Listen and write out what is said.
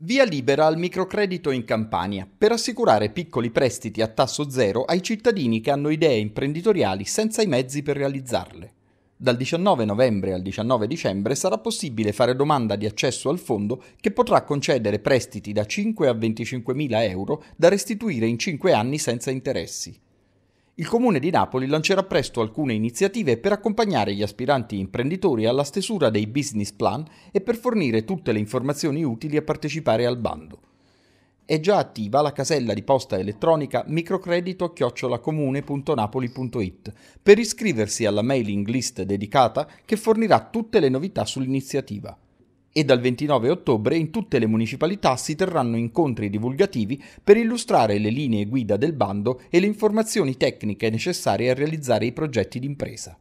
Via libera al microcredito in Campania per assicurare piccoli prestiti a tasso zero ai cittadini che hanno idee imprenditoriali senza i mezzi per realizzarle. Dal 19 novembre al 19 dicembre sarà possibile fare domanda di accesso al fondo che potrà concedere prestiti da 5 a 25 mila euro da restituire in 5 anni senza interessi. Il Comune di Napoli lancerà presto alcune iniziative per accompagnare gli aspiranti imprenditori alla stesura dei business plan e per fornire tutte le informazioni utili a partecipare al bando. È già attiva la casella di posta elettronica microcredito-comune.napoli.it per iscriversi alla mailing list dedicata che fornirà tutte le novità sull'iniziativa e dal 29 ottobre in tutte le municipalità si terranno incontri divulgativi per illustrare le linee guida del bando e le informazioni tecniche necessarie a realizzare i progetti d'impresa.